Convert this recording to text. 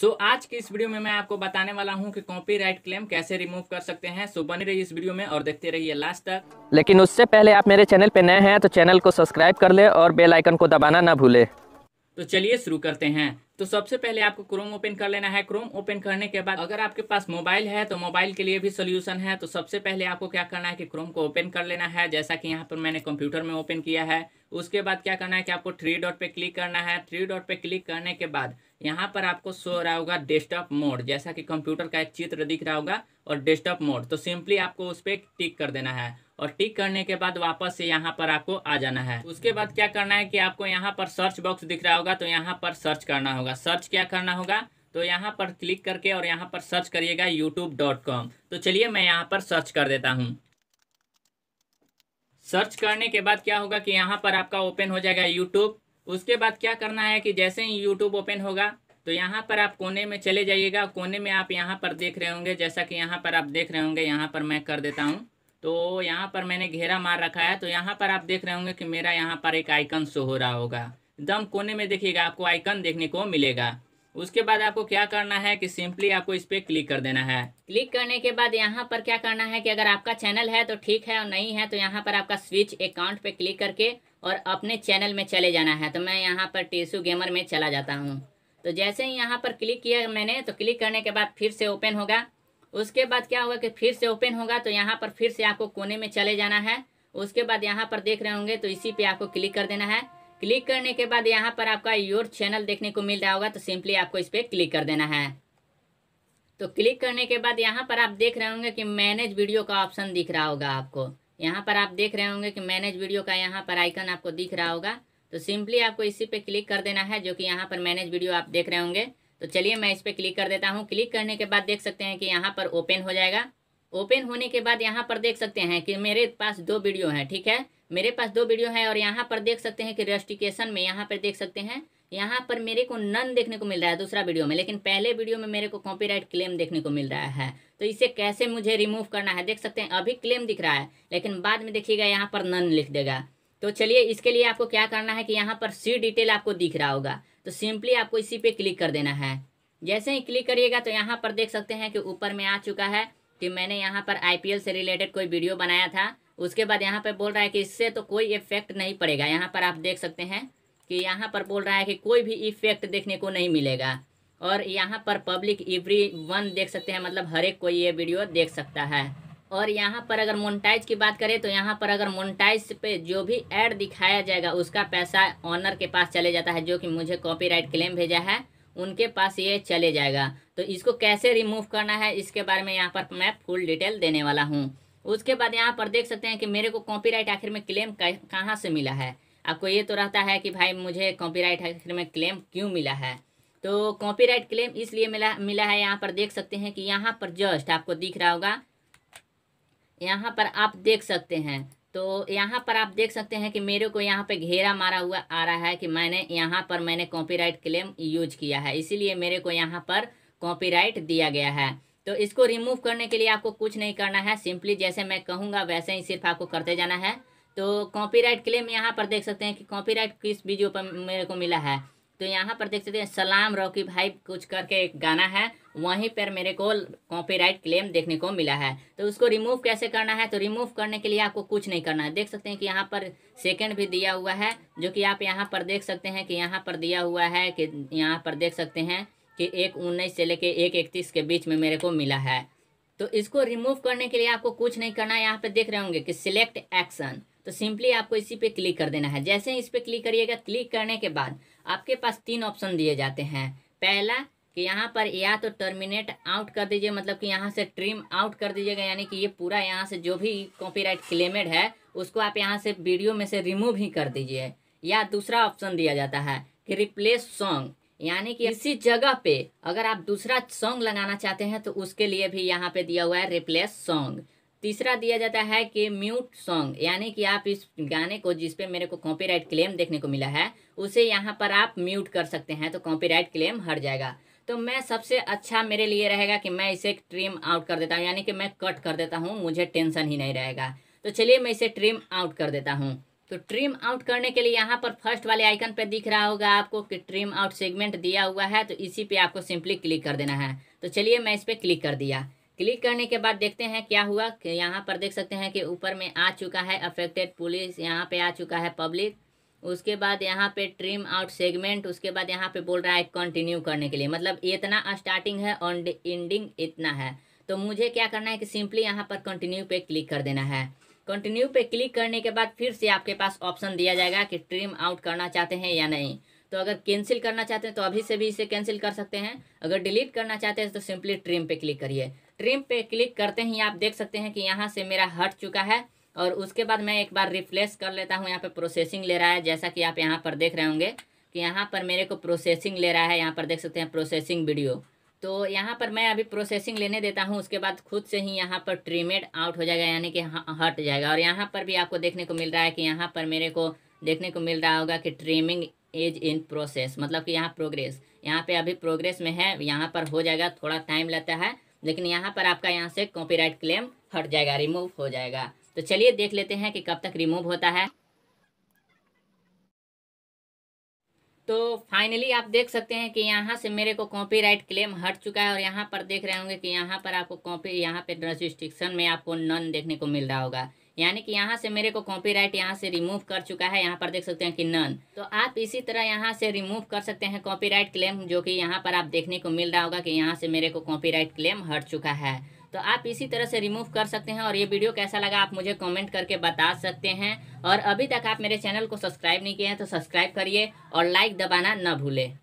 सो so, आज के इस वीडियो में मैं आपको बताने वाला हूं कि कॉपीराइट क्लेम कैसे रिमूव कर सकते हैं सो so, बने रहिए इस वीडियो में और देखते रहिए लास्ट तक लेकिन उससे पहले आप मेरे चैनल पे नए हैं तो चैनल को सब्सक्राइब कर ले और बेल आइकन को दबाना ना भूले तो चलिए शुरू करते हैं तो सबसे पहले आपको क्रोम ओपन कर लेना है क्रोम ओपन करने के बाद अगर आपके पास मोबाइल है तो मोबाइल के लिए भी सोल्यूशन है तो सबसे पहले आपको क्या करना है कि क्रोम को ओपन कर लेना है जैसा कि यहाँ पर मैंने कंप्यूटर में ओपन किया है उसके बाद क्या करना है कि आपको थ्री डॉट पे क्लिक करना है थ्री डॉट पे क्लिक करने के बाद यहाँ पर आपको शो रहा होगा डेस्कटॉप मोड जैसा कि कंप्यूटर का एक चित्र दिख रहा होगा और डेस्कटॉप मोड तो सिंपली आपको उस पर टिक कर देना है और टिक करने के बाद वापस से यहाँ पर आपको आ जाना है उसके बाद क्या करना है कि आपको यहाँ पर सर्च बॉक्स दिख रहा होगा तो यहाँ पर सर्च करना होगा सर्च क्या करना होगा तो यहाँ पर क्लिक करके और यहाँ पर सर्च करिएगा youtube.com तो चलिए मैं यहाँ पर सर्च कर देता हूँ सर्च करने के बाद क्या होगा कि यहाँ पर आपका ओपन हो जाएगा यूट्यूब उसके बाद क्या करना है कि जैसे ही यूट्यूब ओपन होगा तो यहाँ पर आप कोने में चले जाइएगा कोने में आप यहाँ पर देख रहे होंगे जैसा कि यहाँ पर आप देख रहे होंगे यहाँ पर मैं कर देता हूँ तो यहाँ पर मैंने घेरा मार रखा है तो यहाँ पर आप देख रहे होंगे कि मेरा यहाँ पर एक आइकन शो हो रहा होगा एकदम कोने में देखिएगा आपको आइकन देखने को मिलेगा उसके बाद आपको क्या करना है कि सिंपली आपको इस पर क्लिक कर देना है क्लिक करने के बाद यहाँ पर क्या करना है कि अगर आपका चैनल है तो ठीक है और नहीं है तो यहाँ पर आपका स्विच अकाउंट पे क्लिक करके और अपने चैनल में चले जाना है तो मैं यहाँ पर टीसू गेमर में चला जाता हूँ तो जैसे ही यहाँ पर क्लिक किया मैंने तो क्लिक करने के बाद फिर से ओपन होगा उसके बाद क्या होगा कि फिर से ओपन होगा तो यहाँ पर फिर से आपको कोने में चले जाना है उसके बाद यहाँ पर देख रहे होंगे तो इसी पे आपको क्लिक कर देना है क्लिक करने के बाद यहाँ पर आपका योर चैनल देखने को मिल रहा होगा तो सिंपली आपको इस पर क्लिक कर देना है तो क्लिक करने के बाद यहाँ पर आप देख रहे होंगे कि मैनेज वीडियो का ऑप्शन दिख रहा होगा आपको यहाँ पर आप देख रहे होंगे कि मैनेज वीडियो का यहाँ पर आइकन आपको दिख रहा होगा तो सिंपली आपको इसी पे क्लिक कर देना है जो कि यहाँ पर मैनेज वीडियो आप देख रहे होंगे तो चलिए मैं इस पर क्लिक कर देता हूँ क्लिक करने के बाद देख सकते हैं कि यहाँ पर ओपन हो जाएगा ओपन होने के बाद यहाँ पर देख सकते हैं कि मेरे पास दो वीडियो हैं ठीक है मेरे पास दो वीडियो हैं और यहाँ पर देख सकते हैं कि रजिस्ट्रिकेशन में यहाँ पर देख सकते हैं यहाँ पर मेरे को नन देखने को मिल रहा है दूसरा वीडियो में लेकिन पहले वीडियो में मेरे को कॉपीराइट क्लेम देखने को मिल रहा है तो इसे कैसे मुझे रिमूव करना है देख सकते हैं अभी क्लेम दिख रहा है लेकिन बाद में देखिएगा यहाँ पर नन लिख देगा तो चलिए इसके लिए आपको क्या करना है कि यहाँ पर सी डिटेल आपको दिख रहा होगा तो सिंपली आपको इसी पे क्लिक कर देना है जैसे ही क्लिक करिएगा तो यहाँ पर देख सकते हैं कि ऊपर में आ चुका है कि मैंने यहाँ पर आईपीएल से रिलेटेड कोई वीडियो बनाया था उसके बाद यहाँ पर बोल रहा है कि इससे तो कोई इफेक्ट नहीं पड़ेगा यहाँ पर आप देख सकते हैं कि यहाँ पर बोल रहा है कि कोई भी इफेक्ट देखने को नहीं मिलेगा और यहाँ पर पब्लिक एवरी वन देख सकते हैं मतलब हर एक कोई ये वीडियो देख सकता है और यहाँ पर अगर मोनटाइज की बात करें तो यहाँ पर अगर मोनटाइज पे जो भी ऐड दिखाया जाएगा उसका पैसा ऑनर के पास चले जाता है जो कि मुझे कॉपीराइट क्लेम भेजा है उनके पास ये चले जाएगा तो इसको कैसे रिमूव करना है इसके बारे में यहाँ पर मैं फुल डिटेल देने वाला हूँ उसके बाद यहाँ पर देख सकते हैं कि मेरे को कॉपीराइट आखिर में क्लेम कहाँ से मिला है आपको ये तो रहता है कि भाई मुझे कॉपीराइट आखिर में क्लेम क्यों मिला है तो कॉपीराइट क्लेम इसलिए मिला मिला है यहाँ पर देख सकते हैं कि यहाँ पर जस्ट आपको दिख रहा होगा यहाँ पर आप देख सकते हैं तो यहाँ पर आप देख सकते हैं कि मेरे को यहाँ पे घेरा मारा हुआ आ रहा है कि मैंने यहाँ पर मैंने कॉपीराइट क्लेम यूज किया है इसीलिए मेरे को यहाँ पर कॉपीराइट दिया गया है तो इसको रिमूव करने के लिए आपको कुछ नहीं करना है सिंपली जैसे मैं कहूँगा वैसे ही सिर्फ आपको करते जाना है तो कॉपीराइट क्लेम यहाँ पर देख सकते हैं कि कॉपीराइट किस वीडियो पर मेरे को मिला है तो यहाँ पर देख सकते हैं सलाम रॉकी भाई कुछ करके एक गाना है वहीं पर मेरे को कॉपीराइट क्लेम देखने को मिला है तो उसको रिमूव कैसे करना है तो रिमूव करने के लिए आपको कुछ नहीं करना है देख सकते हैं कि यहाँ पर सेकंड भी दिया हुआ है जो कि आप यहाँ पर देख सकते हैं कि यहाँ पर दिया हुआ है कि यहाँ पर देख सकते हैं कि एक उन्नीस से लेके एक इकतीस के बीच में मेरे को मिला है तो इसको रिमूव करने के लिए आपको कुछ नहीं करना है यहाँ पर देख रहे होंगे कि सिलेक्ट एक्शन तो सिंपली आपको इसी पे क्लिक कर देना है जैसे ही इस पर क्लिक करिएगा क्लिक करने के बाद आपके पास तीन ऑप्शन दिए जाते हैं पहला कि यहाँ पर या तो टर्मिनेट आउट कर दीजिए मतलब कि यहाँ से ट्रिम आउट कर दीजिएगा यानी कि ये पूरा यहाँ से जो भी कॉपीराइट क्लेमेड है उसको आप यहाँ से वीडियो में से रिमूव ही कर दीजिए या दूसरा ऑप्शन दिया जाता है कि रिप्लेस सॉन्ग यानी कि इसी जगह पे अगर आप दूसरा सॉन्ग लगाना चाहते हैं तो उसके लिए भी यहाँ पे दिया हुआ है रिप्लेस सॉन्ग तीसरा दिया जाता है कि म्यूट सॉन्ग यानी कि आप इस गाने को जिस पे मेरे को कॉपीराइट क्लेम देखने को मिला है उसे यहाँ पर आप म्यूट कर सकते हैं तो कॉपीराइट क्लेम हट जाएगा तो मैं सबसे अच्छा मेरे लिए रहेगा कि मैं इसे ट्रिम आउट कर देता हूँ यानी कि मैं कट कर देता हूँ मुझे टेंशन ही नहीं रहेगा तो चलिए मैं इसे ट्रिम आउट कर देता हूँ तो ट्रिम आउट करने के लिए यहाँ पर फर्स्ट वाले आइकन पर दिख रहा होगा आपको कि ट्रिम आउट सेगमेंट दिया हुआ है तो इसी पे आपको सिंपली क्लिक कर देना है तो चलिए मैं इस पर क्लिक कर दिया क्लिक करने के बाद देखते हैं क्या हुआ कि यहाँ पर देख सकते हैं कि ऊपर में आ चुका है अफेक्टेड पुलिस यहाँ पे आ चुका है पब्लिक उसके बाद यहाँ पे ट्रिम आउट सेगमेंट उसके बाद यहाँ पे बोल रहा है कंटिन्यू करने के लिए मतलब इतना स्टार्टिंग है और एंडिंग इतना है तो मुझे क्या करना है कि सिंपली यहाँ पर कंटिन्यू पे क्लिक कर देना है कंटिन्यू पे क्लिक करने के बाद फिर से आपके पास ऑप्शन दिया जाएगा कि ट्रिम आउट करना चाहते हैं या नहीं तो अगर कैंसिल करना चाहते हैं तो अभी से भी इसे कैंसिल कर सकते हैं अगर डिलीट करना चाहते हैं तो सिंपली ट्रिम पे क्लिक करिए ट्रिम पे क्लिक करते ही आप देख सकते हैं कि यहाँ से मेरा हट चुका है और उसके बाद मैं एक बार रिफ्लेश कर लेता हूँ यहाँ पर प्रोसेसिंग ले रहा है जैसा कि आप यहाँ पर देख रहे होंगे कि यहाँ पर मेरे को प्रोसेसिंग ले रहा है यहाँ पर देख सकते हैं प्रोसेसिंग वीडियो तो यहाँ पर मैं अभी प्रोसेसिंग लेने देता हूँ उसके बाद खुद से ही यहाँ पर ट्रीमेड आउट हो जाएगा यानी कि हट जाएगा और यहाँ पर भी आपको देखने को मिल रहा है कि यहाँ पर मेरे को देखने को मिल रहा होगा कि ट्रीमिंग इज इन प्रोसेस मतलब कि यहाँ प्रोग्रेस यहाँ पे अभी प्रोग्रेस में है यहाँ पर हो जाएगा थोड़ा टाइम लगता है लेकिन यहाँ पर आपका यहाँ से कॉपीराइट क्लेम हट जाएगा रिमूव हो जाएगा तो चलिए देख लेते हैं कि कब तक रिमूव होता है तो फाइनली आप देख सकते हैं कि यहाँ से मेरे को कॉपीराइट क्लेम हट चुका है और यहाँ पर देख रहे होंगे कि यहाँ पर आपको कॉपी यहाँ पे रजिस्ट्रिक्शन में आपको नन देखने को मिल रहा होगा यानी कि यहाँ से मेरे को कॉपीराइट यहाँ से रिमूव कर चुका है यहाँ पर देख सकते हैं कि नन तो आप इसी तरह यहाँ से रिमूव कर सकते हैं कॉपीराइट क्लेम जो कि यहाँ पर आप देखने को मिल रहा होगा कि यहाँ से मेरे को कॉपीराइट क्लेम हट चुका है तो आप इसी तरह से रिमूव कर सकते हैं और ये वीडियो कैसा लगा आप मुझे कमेंट करके बता सकते हैं और अभी तक आप मेरे चैनल को सब्सक्राइब नहीं किए हैं तो सब्सक्राइब करिए और लाइक दबाना न भूलें